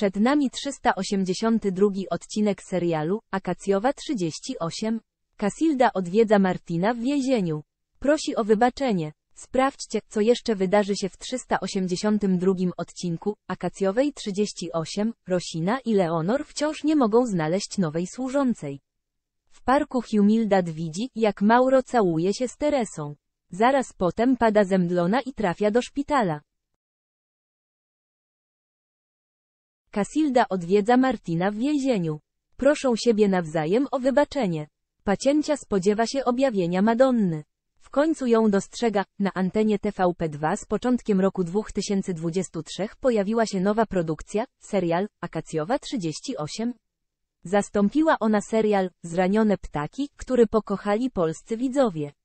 Przed nami 382 odcinek serialu Akacjowa 38. Casilda odwiedza Martina w więzieniu. Prosi o wybaczenie. Sprawdźcie, co jeszcze wydarzy się w 382 odcinku Akacjowej 38. Rosina i Leonor wciąż nie mogą znaleźć nowej służącej. W parku Humildad widzi, jak Mauro całuje się z Teresą. Zaraz potem pada zemdlona i trafia do szpitala. Kasilda odwiedza Martina w więzieniu. Proszą siebie nawzajem o wybaczenie. Pacięcia spodziewa się objawienia Madonny. W końcu ją dostrzega. Na antenie TVP2 z początkiem roku 2023 pojawiła się nowa produkcja, serial Akacjowa 38. Zastąpiła ona serial Zranione ptaki, który pokochali polscy widzowie.